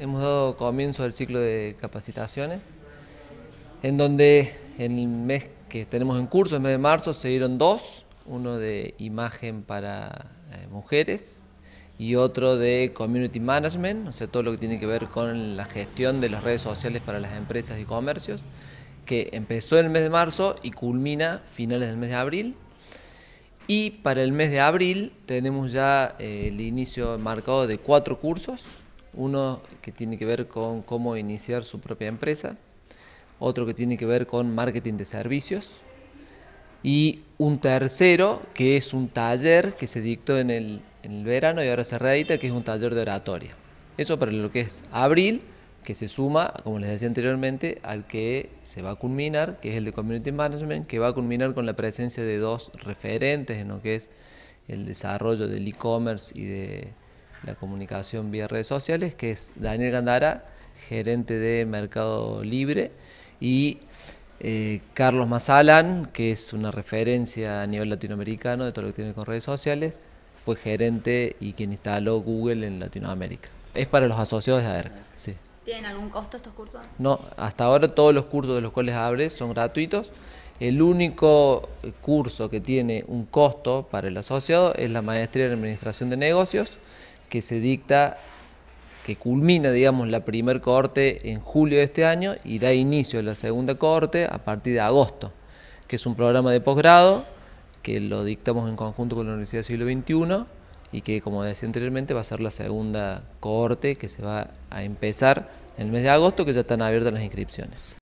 hemos dado comienzo al ciclo de capacitaciones, en donde en el mes que tenemos en curso, el mes de marzo, se dieron dos, uno de imagen para eh, mujeres y otro de community management, o sea, todo lo que tiene que ver con la gestión de las redes sociales para las empresas y comercios, que empezó en el mes de marzo y culmina finales del mes de abril. Y para el mes de abril tenemos ya eh, el inicio marcado de cuatro cursos, uno que tiene que ver con cómo iniciar su propia empresa, otro que tiene que ver con marketing de servicios y un tercero que es un taller que se dictó en el, en el verano y ahora se reedita, que es un taller de oratoria. Eso para lo que es abril, que se suma, como les decía anteriormente, al que se va a culminar, que es el de Community Management, que va a culminar con la presencia de dos referentes en lo que es el desarrollo del e-commerce y de la comunicación vía redes sociales, que es Daniel Gandara, gerente de Mercado Libre, y eh, Carlos Mazalan, que es una referencia a nivel latinoamericano de todo lo que tiene con redes sociales, fue gerente y quien instaló Google en Latinoamérica. Es para los asociados de AERC, sí. ¿Tienen algún costo estos cursos? No, hasta ahora todos los cursos de los cuales hables son gratuitos. El único eh, curso que tiene un costo para el asociado es la maestría en administración de negocios, que se dicta, que culmina, digamos, la primer cohorte en julio de este año y da inicio a la segunda cohorte a partir de agosto, que es un programa de posgrado que lo dictamos en conjunto con la Universidad del Siglo XXI y que, como decía anteriormente, va a ser la segunda cohorte que se va a empezar en el mes de agosto, que ya están abiertas las inscripciones.